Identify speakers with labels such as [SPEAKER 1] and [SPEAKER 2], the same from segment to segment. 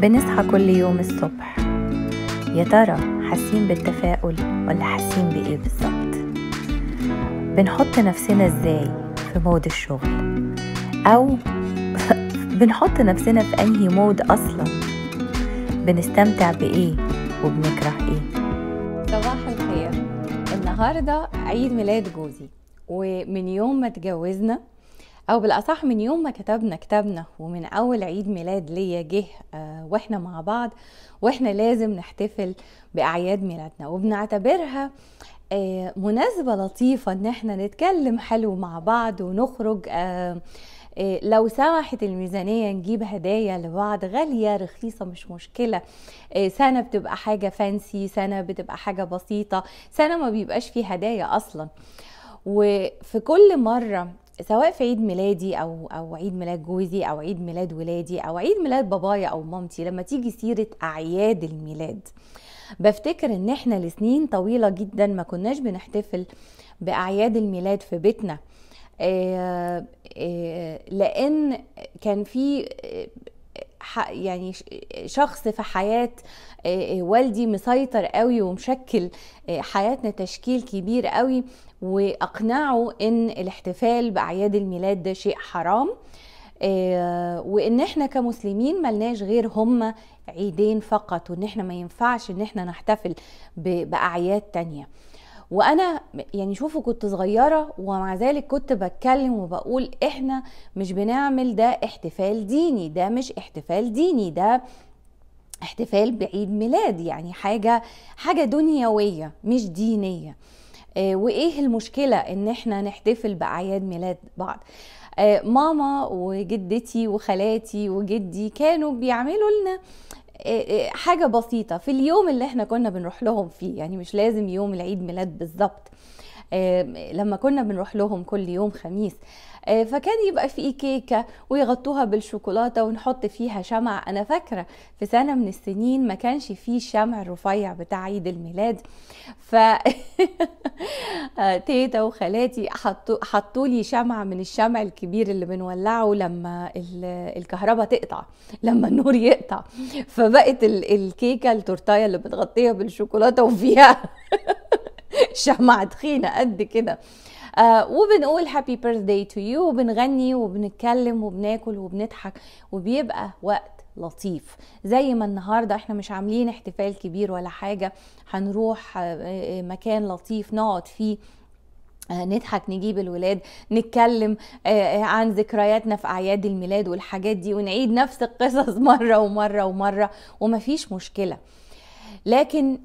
[SPEAKER 1] بنصحى كل يوم الصبح يا ترى حاسين بالتفاؤل ولا حاسين بإيه بالظبط بنحط نفسنا إزاي في مود الشغل أو بنحط نفسنا في أنهي مود أصلا بنستمتع بإيه وبنكره إيه صباح الخير النهاردة عيد ميلاد جوزي ومن يوم ما اتجوزنا او بالاصح من يوم ما كتبنا كتابنا ومن اول عيد ميلاد ليا جه آه، واحنا مع بعض واحنا لازم نحتفل باعياد ميلادنا وبنعتبرها آه، مناسبه لطيفه ان احنا نتكلم حلو مع بعض ونخرج آه، لو سمحت الميزانية نجيب هدايا لبعض غالية رخيصة مش مشكلة سنة بتبقى حاجة فانسي سنة بتبقى حاجة بسيطة سنة ما بيبقاش فيه هدايا أصلا وفي كل مرة سواء في عيد ميلادي او او عيد ميلاد جوزي او عيد ميلاد ولادي او عيد ميلاد بابايا او مامتي لما تيجي سيره اعياد الميلاد بفتكر ان احنا لسنين طويله جدا ما كناش بنحتفل باعياد الميلاد في بيتنا آه، آه، لان كان في يعني شخص في حياه والدي مسيطر قوي ومشكل حياتنا تشكيل كبير قوي واقنعه ان الاحتفال باعياد الميلاد ده شيء حرام وان احنا كمسلمين ملناش غير هما عيدين فقط وان احنا ما ينفعش ان احنا نحتفل باعياد تانيه وانا يعني شوفوا كنت صغيره ومع ذلك كنت بتكلم وبقول احنا مش بنعمل ده احتفال ديني ده مش احتفال ديني ده احتفال بعيد ميلاد يعني حاجه حاجه دنيويه مش دينيه آه، وايه المشكله ان احنا نحتفل باعياد ميلاد بعض آه، ماما وجدتي وخالاتي وجدي كانوا بيعملوا لنا إيه، إيه، حاجة بسيطة في اليوم اللي احنا كنا بنروح لهم فيه يعني مش لازم يوم العيد ميلاد بالظبط لما كنا بنروح لهم كل يوم خميس آه، فكان يبقى في كيكة ويغطوها بالشوكولاتة ونحط فيها شمع أنا فاكرة في سنة من السنين ما كانش فيه الشمع الرفيع بتاع عيد الميلاد ف آه، تيتا وخالاتي حطوا حطوا لي شمع من الشمع الكبير اللي بنولعه لما الكهرباء تقطع لما النور يقطع فبقت الكيكه التورتايه اللي بتغطيها بالشوكولاته وفيها شمعة تخينة قد كده آه وبنقول هابي بيرث داي تو يو وبنغني وبنتكلم وبناكل وبنضحك وبيبقى وقت لطيف زي ما النهارده احنا مش عاملين احتفال كبير ولا حاجه هنروح آه، آه، مكان لطيف نقعد فيه آه، نضحك نجيب الولاد نتكلم عن ذكرياتنا في اعياد الميلاد والحاجات دي ونعيد نفس القصص مره ومره ومره ومفيش مشكله لكن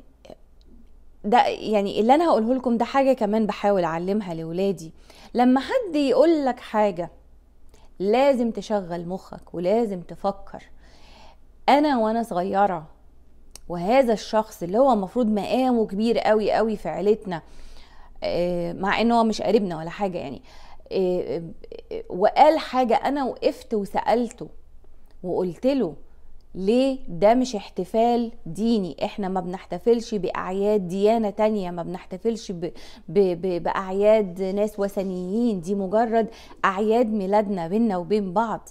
[SPEAKER 1] ده يعني اللي انا هقوله لكم ده حاجه كمان بحاول اعلمها لولادي لما حد يقول لك حاجه لازم تشغل مخك ولازم تفكر انا وانا صغيره وهذا الشخص اللي هو المفروض مقامه كبير قوي قوي في عيلتنا آه، مع ان هو مش قريبنا ولا حاجه يعني آه، وقال حاجه انا وقفت وسالته وقلت له ليه ده مش احتفال ديني احنا ما بنحتفلش باعياد ديانه تانية ما بنحتفلش ب... ب... ب... باعياد ناس وثنيين دي مجرد اعياد ميلادنا بينا وبين بعض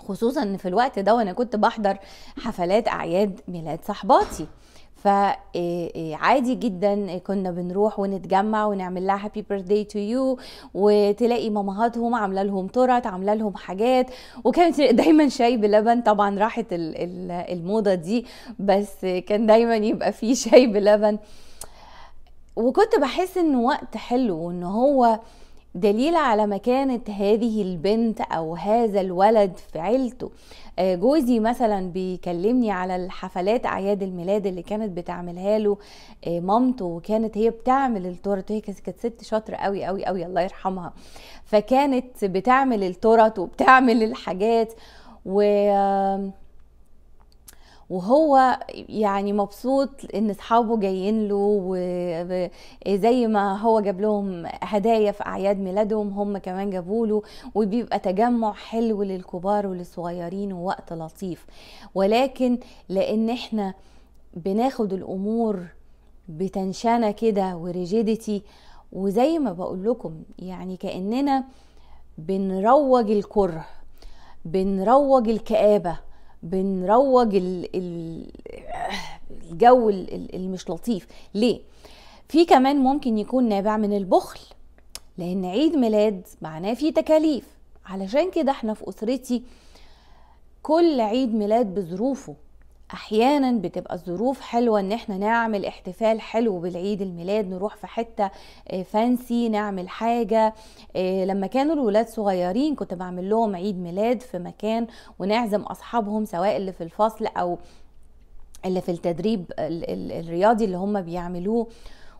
[SPEAKER 1] خصوصا ان في الوقت ده وانا كنت بحضر حفلات اعياد ميلاد صاحباتي فعادي آه، آه، جدا كنا بنروح ونتجمع ونعمل لها هابي بيرثداي تو يو وتلاقي مامهاتهم عامله لهم ترت عامله لهم حاجات وكانت دايما شاي بلبن طبعا راحت الموضه دي بس كان دايما يبقى في شاي بلبن وكنت بحس ان وقت حلو وان هو دليل على مكانة هذه البنت أو هذا الولد في عيلته آه، جوزي مثلا بيكلمني على الحفلات أعياد الميلاد اللي كانت بتعملها له آه، مامته وكانت هي بتعمل التورت وهي كانت ست شاطرة قوي قوي قوي الله يرحمها فكانت بتعمل التورت وبتعمل الحاجات و وهو يعني مبسوط ان اصحابه جايين له وزي ما هو جاب لهم هدايا في اعياد ميلادهم هم كمان جابوا له وبيبقى تجمع حلو للكبار وللصغيرين ووقت لطيف ولكن لان احنا بناخد الامور بتنشنه كده وريجيديتي وزي ما بقول لكم يعني كاننا بنروج الكره بنروج الكابه بنروج الجو اللي مش لطيف ليه في كمان ممكن يكون نابع من البخل لان عيد ميلاد معناه في تكاليف علشان كده احنا في اسرتي كل عيد ميلاد بظروفه احيانا بتبقى الظروف حلوه ان احنا نعمل احتفال حلو بالعيد الميلاد نروح في حته فانسي آه، نعمل حاجه آه، لما كانوا الولاد صغيرين كنت بعمل لهم عيد ميلاد في مكان ونعزم اصحابهم سواء اللي في الفصل او اللي في التدريب الرياضي اللي هم بيعملوه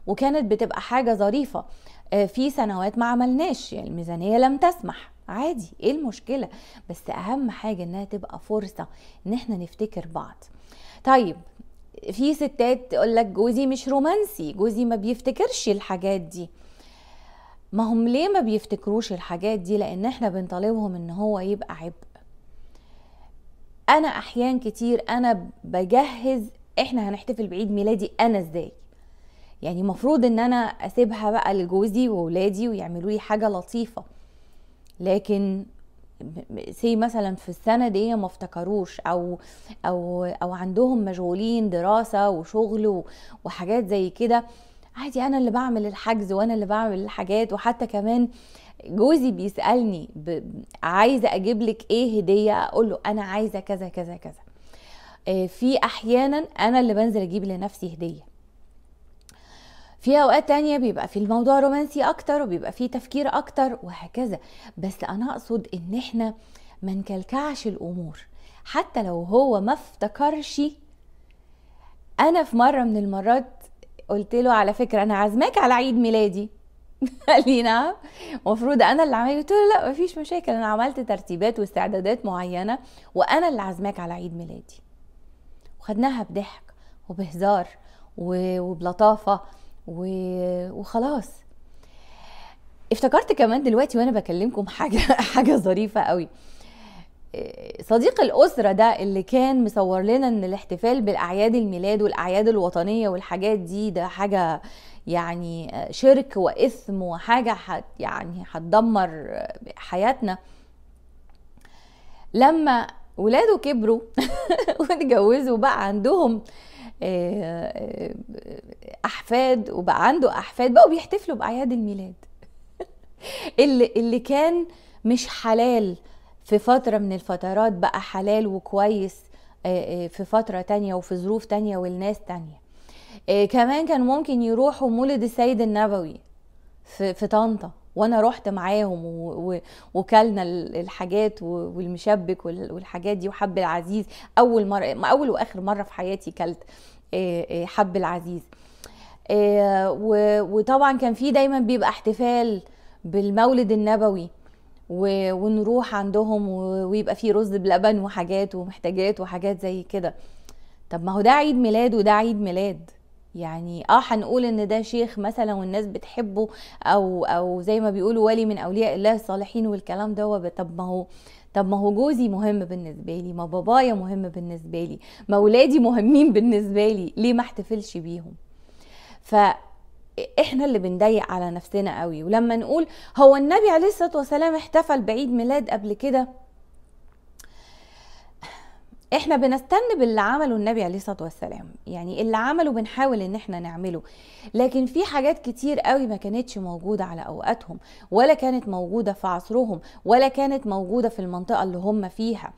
[SPEAKER 1] وكانت بتبقى حاجه ظريفه آه، في سنوات ما عملناش يعني الميزانيه لم تسمح عادي ايه المشكله بس اهم حاجه انها تبقى فرصه ان احنا نفتكر بعض طيب في ستات تقول لك جوزي مش رومانسي جوزي ما بيفتكرش الحاجات دي ما هم ليه ما بيفتكروش الحاجات دي لان احنا بنطالبهم ان هو يبقى عبء انا احيان كتير انا بجهز احنا هنحتفل بعيد ميلادي انا ازاي يعني المفروض ان انا اسيبها بقى لجوزي وولادي ويعملوا لي حاجه لطيفه لكن سي مثلا في السنه دي ما افتكروش او او او عندهم مشغولين دراسه وشغل وحاجات زي كده عادي انا اللي بعمل الحجز وانا اللي بعمل الحاجات وحتى كمان جوزي بيسالني ب... عايزه اجيب لك ايه هديه اقول له انا عايزه كذا كذا كذا آه، في احيانا انا اللي بنزل اجيب لنفسي هديه في اوقات تانية بيبقى في الموضوع رومانسي اكتر وبيبقى في تفكير اكتر وهكذا بس انا اقصد ان احنا ما نكلكعش الامور حتى لو هو ما افتكرش انا في مره من المرات قلت له على فكره انا عازماك على عيد ميلادي قال لي نعم المفروض انا اللي عملت قلت له لا مفيش مشاكل انا عملت ترتيبات واستعدادات معينه وانا اللي عازماك على عيد ميلادي وخدناها بضحك وبهزار وبلطافه وخلاص افتكرت كمان دلوقتي وانا بكلمكم حاجه حاجه ظريفه قوي آه، صديق الاسره ده اللي كان مصور لنا ان الاحتفال بالاعياد الميلاد والاعياد الوطنيه والحاجات دي ده حاجه يعني آه، شرك واثم وحاجه حت يعني هتدمر حياتنا لما ولاده كبروا واتجوزوا بقى عندهم آه، آه، احفاد وبقى عنده احفاد بقوا بيحتفلوا باعياد الميلاد اللي اللي كان مش حلال في فتره من الفترات بقى حلال وكويس آه، في فتره تانية وفي ظروف تانية والناس تانية كمان كان ممكن يروحوا مولد السيد النبوي في طنطا وانا رحت معاهم وكلنا الحاجات والمشبك والحاجات دي وحب العزيز اول مره اول واخر مره في حياتي كلت حب العزيز وطبعا كان في دايما بيبقى احتفال بالمولد النبوي ونروح عندهم ويبقى في رز بلبن وحاجات ومحتاجات وحاجات زي كده طب ما هو ده عيد ميلاد وده عيد ميلاد يعني اه هنقول ان ده شيخ مثلا والناس بتحبه او او زي ما بيقولوا ولي من اولياء الله الصالحين والكلام ده طب ما هو طب ما هو جوزي مهم بالنسبه لي ما بابايا مهم بالنسبه لي ما ولادي مهمين بالنسبه لي ليه ما احتفلش بيهم ف احنا اللي بنضيق على نفسنا قوي ولما نقول هو النبي عليه الصلاه والسلام احتفل بعيد ميلاد قبل كده احنا بنستنى باللي عمله النبي عليه الصلاه والسلام يعني اللي عمله بنحاول ان احنا نعمله لكن في حاجات كتير قوي ما كانتش موجوده على اوقاتهم ولا كانت موجوده في عصرهم ولا كانت موجوده في المنطقه اللي هم فيها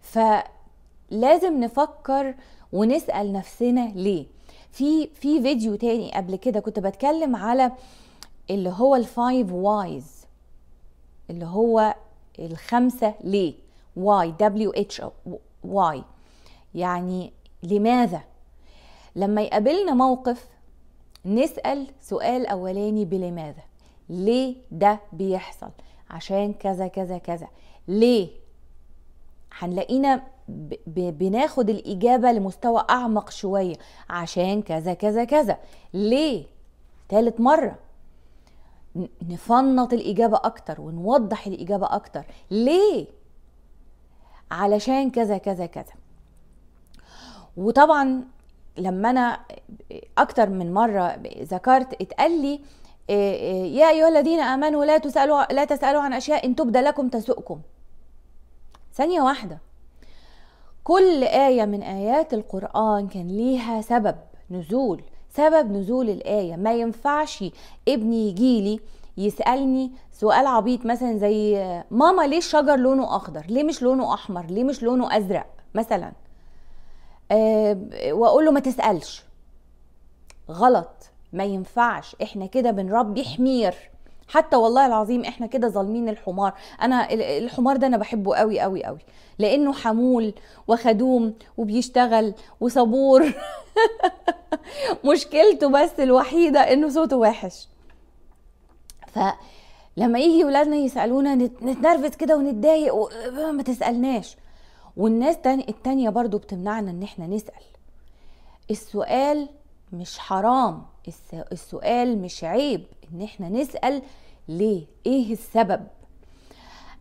[SPEAKER 1] فلازم نفكر ونسال نفسنا ليه في في فيديو تاني قبل كده كنت بتكلم على اللي هو الفايف وايز اللي هو الخمسه ليه واي دبليو اتش واي يعني لماذا لما يقابلنا موقف نسأل سؤال أولاني بلماذا ليه ده بيحصل عشان كذا كذا كذا ليه هنلاقينا بناخد الإجابة لمستوى أعمق شوية عشان كذا كذا كذا ليه تالت مرة نفنط الإجابة أكتر ونوضح الإجابة أكتر ليه علشان كذا كذا كذا وطبعا لما انا اكتر من مره ذكرت اتقال لي آه، آه، يا ايها الذين امنوا لا تسالوا لا تسالوا عن اشياء ان تبدى لكم تسؤكم ثانيه واحده كل ايه من ايات القران كان ليها سبب نزول سبب نزول الايه ما ينفعش ابني يجيلي يسالني سؤال عبيط مثلا زي ماما ليه الشجر لونه اخضر ليه مش لونه احمر ليه مش لونه ازرق مثلا أه واقول له ما تسالش غلط ما ينفعش احنا كده بنربي حمير حتى والله العظيم احنا كده ظالمين الحمار انا الحمار ده انا بحبه قوي قوي قوي لانه حمول وخدوم وبيشتغل وصبور مشكلته بس الوحيده انه صوته وحش فلما يجي ولادنا يسالونا نتنرفز كده ونتضايق وما تسالناش والناس التانية برضو بتمنعنا ان احنا نسال السؤال مش حرام السؤال مش عيب ان احنا نسال ليه ايه السبب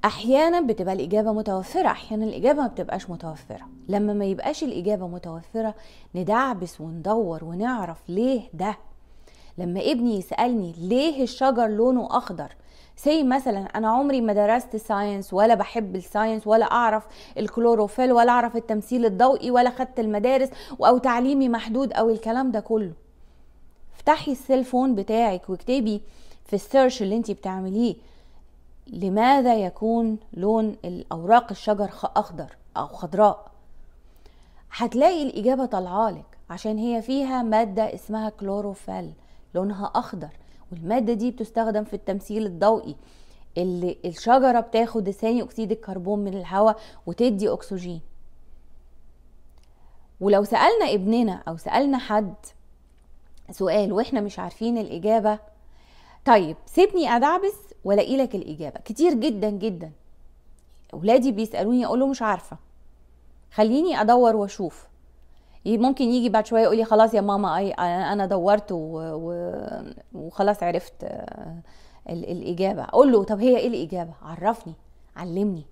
[SPEAKER 1] احيانا بتبقى الاجابه متوفره احيانا الاجابه ما بتبقاش متوفره لما ما يبقاش الاجابه متوفره ندعبس وندور ونعرف ليه ده لما ابني يسالني ليه الشجر لونه اخضر زي مثلا انا عمري ما درست ساينس ولا بحب الساينس ولا اعرف الكلوروفيل ولا اعرف التمثيل الضوئي ولا خدت المدارس او تعليمي محدود او الكلام ده كله افتحي السيلفون بتاعك واكتبي في السيرش اللي انت بتعمليه لماذا يكون لون الاوراق الشجر اخضر او خضراء هتلاقي الاجابه طالعالك عشان هي فيها ماده اسمها كلوروفيل لونها اخضر والماده دي بتستخدم في التمثيل الضوئي اللي الشجره بتاخد ثاني اكسيد الكربون من الهواء وتدي اكسجين ولو سالنا ابننا او سالنا حد سؤال واحنا مش عارفين الاجابه طيب سيبني ادعبس والاقي لك الاجابه كتير جدا جدا اولادي بيسالوني اقول له مش عارفه خليني ادور واشوف ممكن يجي بعد شويه يقول لي خلاص يا ماما اي انا دورت وخلاص عرفت آه، الاجابه اقول له طب هي ايه الاجابه عرفني علمني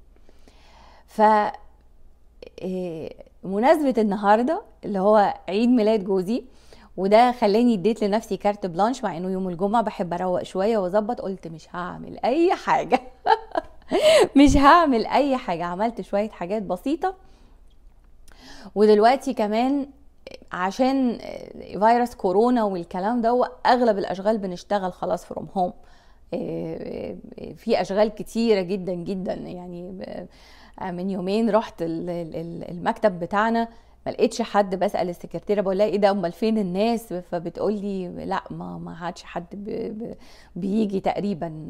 [SPEAKER 1] ف آه، مناسبة النهاردة اللي هو عيد ميلاد جوزي وده خلاني اديت لنفسي كارت بلانش مع انه يوم الجمعة بحب اروق شوية واظبط قلت مش هعمل اي حاجة مش هعمل اي حاجة عملت شوية حاجات بسيطة ودلوقتي كمان عشان فيروس كورونا والكلام ده اغلب الاشغال بنشتغل خلاص فروم هوم آه، آه، في اشغال كتيره جدا جدا يعني آه، من يومين رحت المكتب بتاعنا ما لقيتش حد بسال السكرتيره بقول لها ايه ده امال فين الناس فبتقول لي لا ما ما عادش حد بيجي تقريبا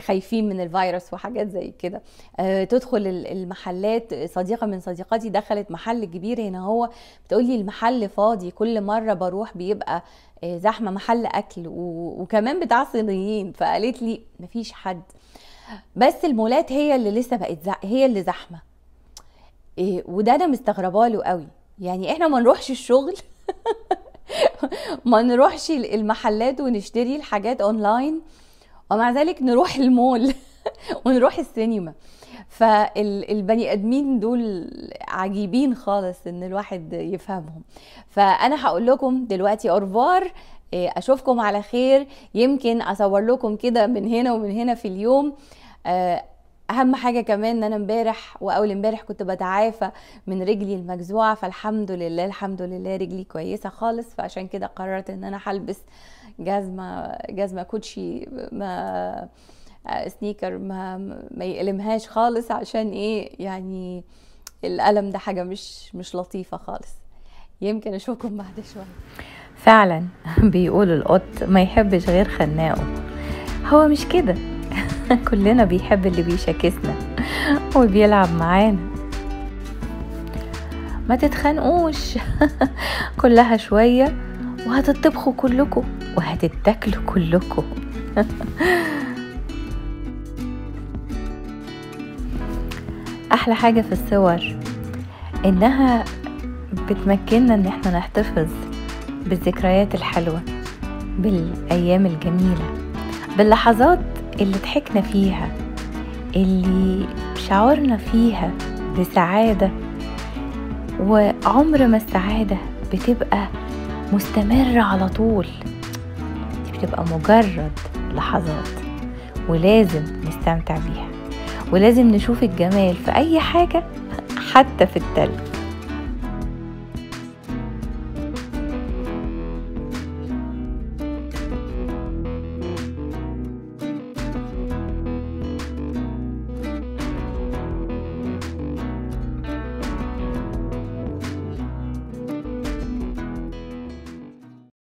[SPEAKER 1] خايفين من الفيروس وحاجات زي كده آه، تدخل المحلات صديقه من صديقاتي دخلت محل كبير هنا هو بتقولي المحل فاضي كل مره بروح بيبقى آه، زحمه محل اكل وكمان بتاع صينيين فقالت لي مفيش حد بس المولات هي اللي لسه بقت هي اللي زحمه آه، وده انا مستغرباه له قوي يعني احنا ما نروحش الشغل ما نروحش المحلات ونشتري الحاجات اونلاين ومع ذلك نروح المول ونروح السينما فالبني ادمين دول عجيبين خالص ان الواحد يفهمهم فانا هقول لكم دلوقتي ارفار آه، اشوفكم على خير يمكن اصور لكم كده من هنا ومن هنا في اليوم آه، اهم حاجه كمان ان انا امبارح واول امبارح كنت بتعافى من رجلي المجزوعه فالحمد لله الحمد لله رجلي كويسه خالص فعشان كده قررت ان انا هلبس جزمه جزمه كوتشي ما آه، سنيكر ما ما يقلمهاش خالص عشان ايه يعني الألم ده حاجة مش مش لطيفة خالص يمكن أشوفكم بعد شوية فعلا بيقول القط ما يحبش غير خناقه هو مش كده كلنا بيحب اللي بيشاكسنا وبيلعب معانا ما تتخانقوش كلها شويه وهتطبخوا كلكم وهتتاكلوا كلكم احلى حاجه في الصور انها بتمكننا ان احنا نحتفظ بالذكريات الحلوه بالايام الجميله باللحظات اللي ضحكنا فيها اللي شعرنا فيها بسعاده وعمر ما السعاده بتبقى مستمرة على طول دي بتبقى مجرد لحظات ولازم نستمتع بيها ولازم نشوف الجمال في أي حاجة حتى في التلج